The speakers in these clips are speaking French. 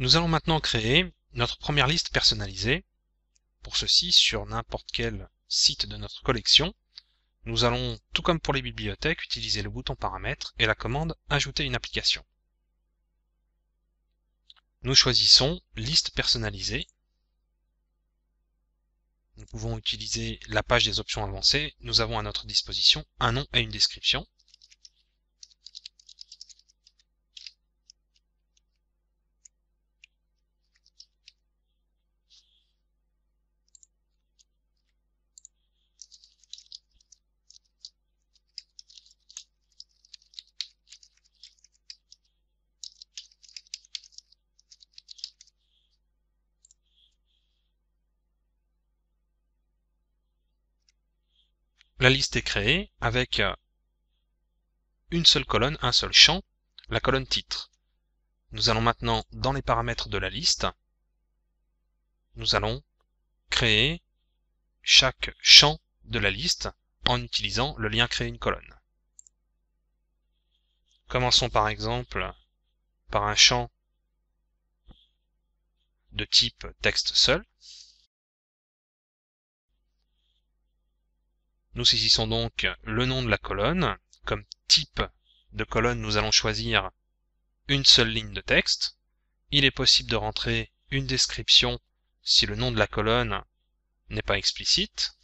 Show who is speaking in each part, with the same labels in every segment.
Speaker 1: Nous allons maintenant créer notre première liste personnalisée. Pour ceci, sur n'importe quel site de notre collection, nous allons, tout comme pour les bibliothèques, utiliser le bouton paramètres et la commande Ajouter une application. Nous choisissons Liste personnalisée. Nous pouvons utiliser la page des options avancées. Nous avons à notre disposition un nom et une description. la liste est créée avec euh, une seule colonne, un seul champ, la colonne titre. Nous allons maintenant dans les paramètres de la liste, nous allons créer chaque champ de la liste en utilisant le lien créer une colonne. Commençons par exemple par un champ de type texte seul. Nous saisissons donc le nom de la colonne. Comme type de colonne, nous allons choisir une seule ligne de texte. Il est possible de rentrer une description si le nom de la colonne n'est pas explicite.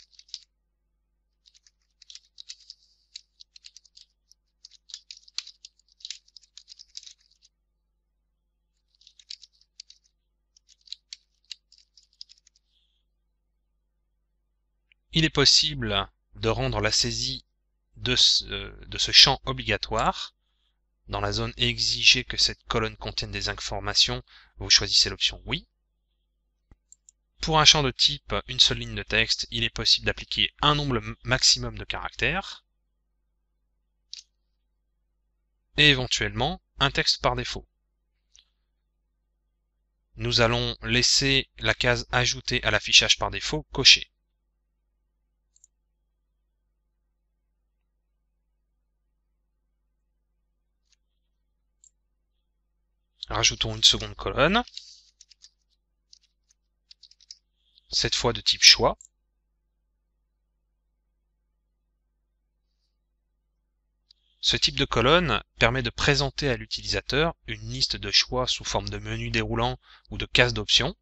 Speaker 1: Il est possible de rendre la saisie de ce, euh, de ce champ obligatoire. Dans la zone exigée que cette colonne contienne des informations, vous choisissez l'option oui. Pour un champ de type une seule ligne de texte, il est possible d'appliquer un nombre maximum de caractères et éventuellement un texte par défaut. Nous allons laisser la case ajoutée à l'affichage par défaut cochée. Rajoutons une seconde colonne, cette fois de type choix. Ce type de colonne permet de présenter à l'utilisateur une liste de choix sous forme de menu déroulant ou de case d'options,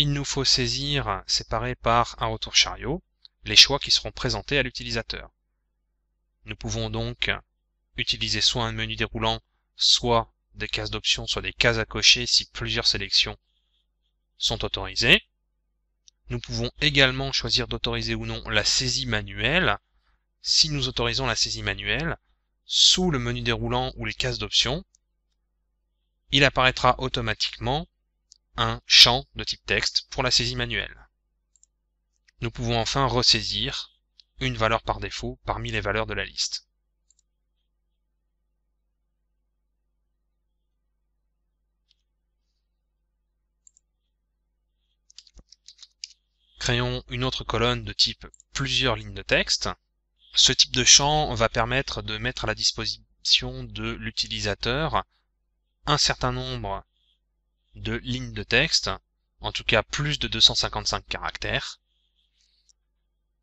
Speaker 1: il nous faut saisir, séparé par un retour chariot, les choix qui seront présentés à l'utilisateur. Nous pouvons donc utiliser soit un menu déroulant, soit des cases d'options, soit des cases à cocher si plusieurs sélections sont autorisées. Nous pouvons également choisir d'autoriser ou non la saisie manuelle. Si nous autorisons la saisie manuelle, sous le menu déroulant ou les cases d'options, il apparaîtra automatiquement un champ de type texte pour la saisie manuelle. Nous pouvons enfin ressaisir une valeur par défaut parmi les valeurs de la liste. Créons une autre colonne de type plusieurs lignes de texte. Ce type de champ va permettre de mettre à la disposition de l'utilisateur un certain nombre de lignes de texte, en tout cas plus de 255 caractères.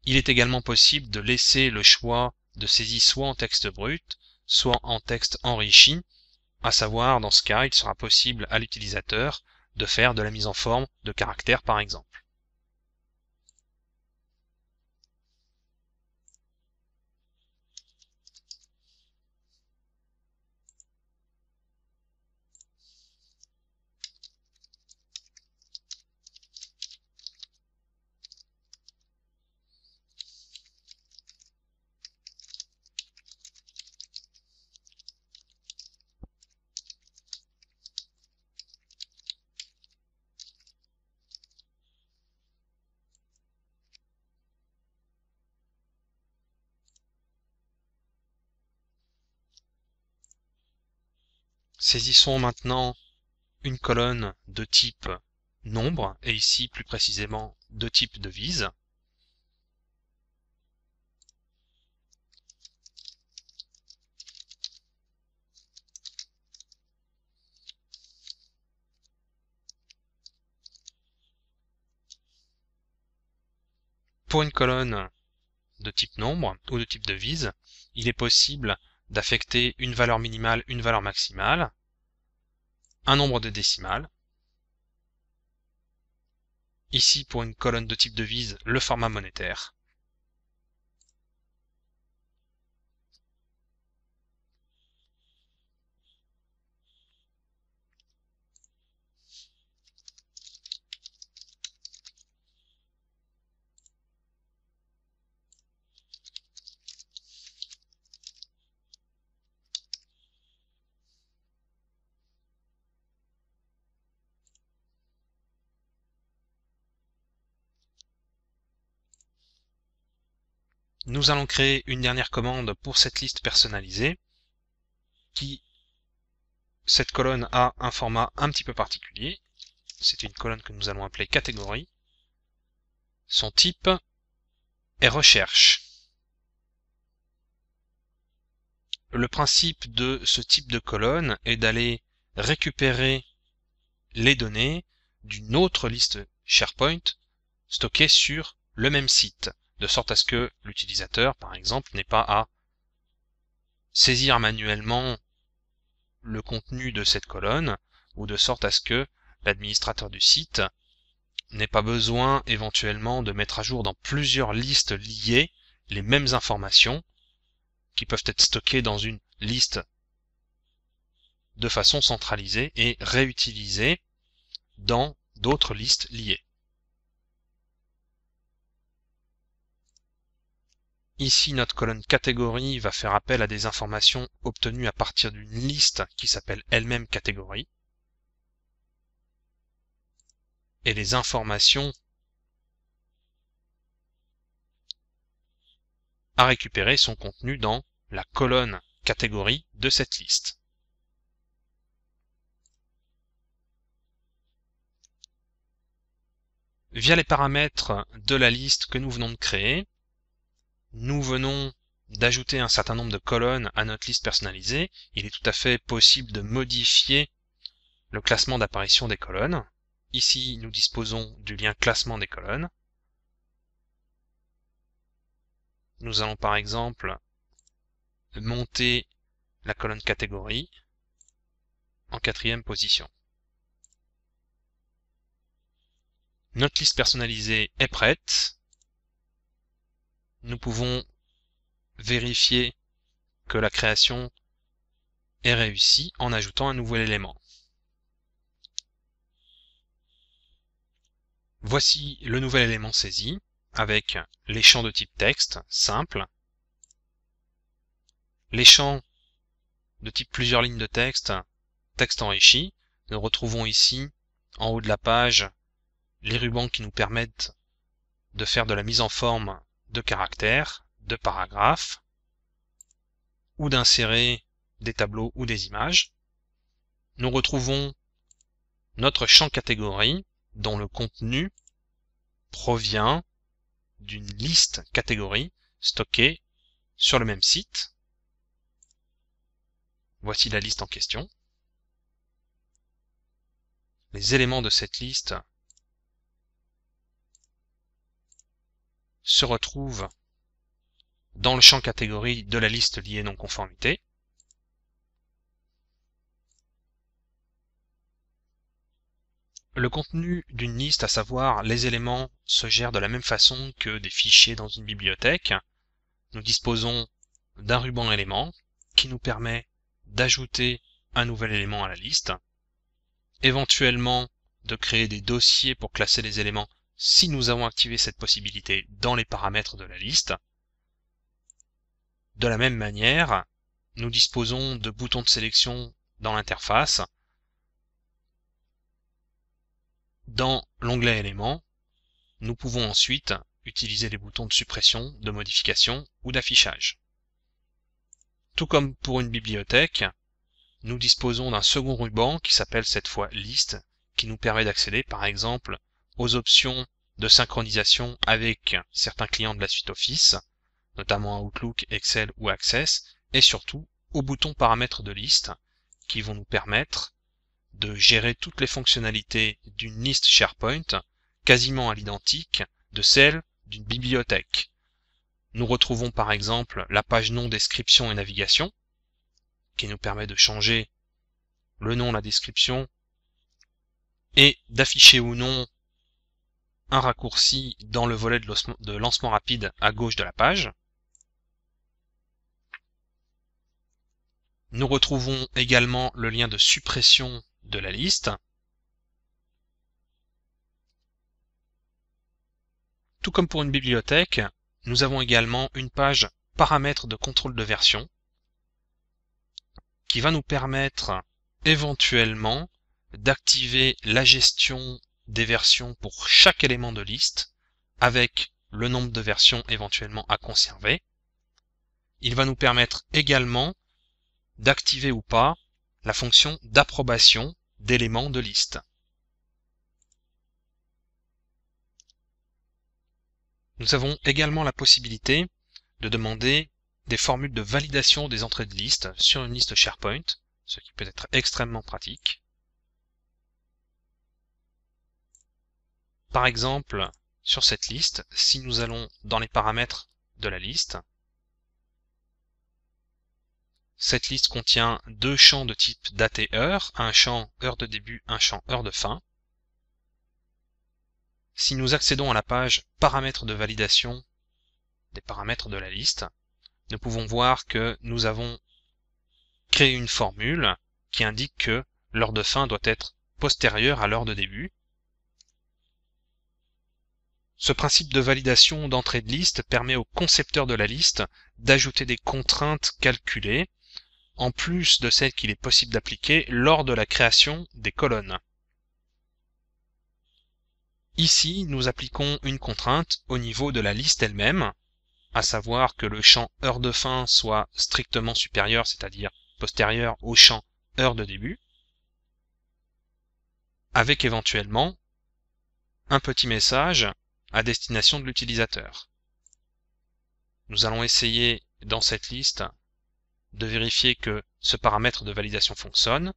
Speaker 1: Il est également possible de laisser le choix de saisie soit en texte brut, soit en texte enrichi, à savoir dans ce cas il sera possible à l'utilisateur de faire de la mise en forme de caractères par exemple. Saisissons maintenant une colonne de type nombre, et ici plus précisément de type devise. Pour une colonne de type nombre ou de type devise, il est possible d'affecter une valeur minimale, une valeur maximale, un nombre de décimales. Ici, pour une colonne de type devise, le format monétaire. Nous allons créer une dernière commande pour cette liste personnalisée qui, cette colonne a un format un petit peu particulier. C'est une colonne que nous allons appeler catégorie. Son type est recherche. Le principe de ce type de colonne est d'aller récupérer les données d'une autre liste SharePoint stockée sur le même site de sorte à ce que l'utilisateur, par exemple, n'ait pas à saisir manuellement le contenu de cette colonne, ou de sorte à ce que l'administrateur du site n'ait pas besoin éventuellement de mettre à jour dans plusieurs listes liées les mêmes informations qui peuvent être stockées dans une liste de façon centralisée et réutilisées dans d'autres listes liées. Ici, notre colonne catégorie va faire appel à des informations obtenues à partir d'une liste qui s'appelle elle-même catégorie. Et les informations à récupérer sont contenues dans la colonne catégorie de cette liste. Via les paramètres de la liste que nous venons de créer, nous venons d'ajouter un certain nombre de colonnes à notre liste personnalisée, il est tout à fait possible de modifier le classement d'apparition des colonnes. Ici, nous disposons du lien classement des colonnes. Nous allons par exemple monter la colonne catégorie en quatrième position. Notre liste personnalisée est prête nous pouvons vérifier que la création est réussie en ajoutant un nouvel élément. Voici le nouvel élément saisi avec les champs de type texte, simple, les champs de type plusieurs lignes de texte, texte enrichi. Nous retrouvons ici, en haut de la page, les rubans qui nous permettent de faire de la mise en forme de caractères, de paragraphes, ou d'insérer des tableaux ou des images. Nous retrouvons notre champ catégorie dont le contenu provient d'une liste catégorie stockée sur le même site. Voici la liste en question. Les éléments de cette liste se retrouve dans le champ catégorie de la liste liée non-conformité. Le contenu d'une liste, à savoir les éléments, se gère de la même façon que des fichiers dans une bibliothèque. Nous disposons d'un ruban élément qui nous permet d'ajouter un nouvel élément à la liste, éventuellement de créer des dossiers pour classer les éléments si nous avons activé cette possibilité dans les paramètres de la liste. De la même manière, nous disposons de boutons de sélection dans l'interface. Dans l'onglet éléments, nous pouvons ensuite utiliser les boutons de suppression, de modification ou d'affichage. Tout comme pour une bibliothèque, nous disposons d'un second ruban qui s'appelle cette fois liste, qui nous permet d'accéder par exemple aux options de synchronisation avec certains clients de la suite Office, notamment Outlook, Excel ou Access, et surtout aux boutons paramètres de liste qui vont nous permettre de gérer toutes les fonctionnalités d'une liste SharePoint quasiment à l'identique de celle d'une bibliothèque. Nous retrouvons par exemple la page nom, description et navigation qui nous permet de changer le nom, la description et d'afficher ou non un raccourci dans le volet de lancement rapide à gauche de la page. Nous retrouvons également le lien de suppression de la liste, Tout comme pour une bibliothèque, nous avons également une page paramètres de contrôle de version qui va nous permettre éventuellement d'activer la gestion des versions pour chaque élément de liste, avec le nombre de versions éventuellement à conserver. Il va nous permettre également d'activer ou pas la fonction d'approbation d'éléments de liste. Nous avons également la possibilité de demander des formules de validation des entrées de liste sur une liste SharePoint, ce qui peut être extrêmement pratique. Par exemple, sur cette liste, si nous allons dans les paramètres de la liste, cette liste contient deux champs de type date et heure, un champ heure de début, un champ heure de fin. Si nous accédons à la page paramètres de validation des paramètres de la liste, nous pouvons voir que nous avons créé une formule qui indique que l'heure de fin doit être postérieure à l'heure de début, ce principe de validation d'entrée de liste permet au concepteur de la liste d'ajouter des contraintes calculées, en plus de celles qu'il est possible d'appliquer lors de la création des colonnes. Ici, nous appliquons une contrainte au niveau de la liste elle-même, à savoir que le champ heure de fin soit strictement supérieur, c'est-à-dire postérieur au champ heure de début, avec éventuellement un petit message à destination de l'utilisateur. Nous allons essayer dans cette liste de vérifier que ce paramètre de validation fonctionne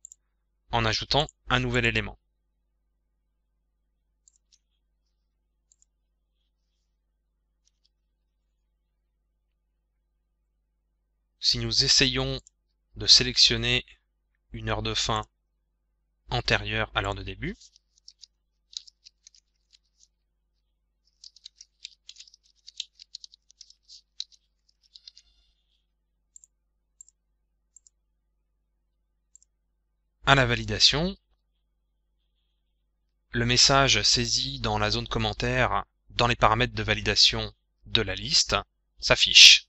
Speaker 1: en ajoutant un nouvel élément. Si nous essayons de sélectionner une heure de fin antérieure à l'heure de début, à la validation, le message saisi dans la zone commentaire dans les paramètres de validation de la liste s'affiche.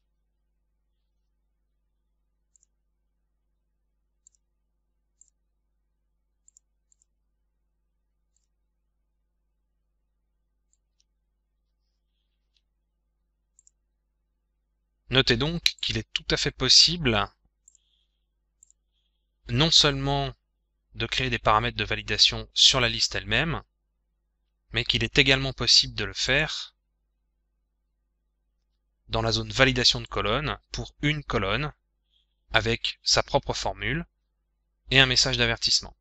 Speaker 1: Notez donc qu'il est tout à fait possible non seulement de créer des paramètres de validation sur la liste elle-même, mais qu'il est également possible de le faire dans la zone validation de colonne pour une colonne avec sa propre formule et un message d'avertissement.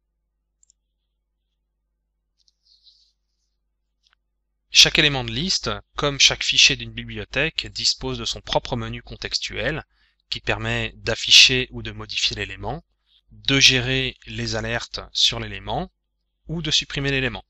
Speaker 1: Chaque élément de liste, comme chaque fichier d'une bibliothèque, dispose de son propre menu contextuel qui permet d'afficher ou de modifier l'élément, de gérer les alertes sur l'élément ou de supprimer l'élément.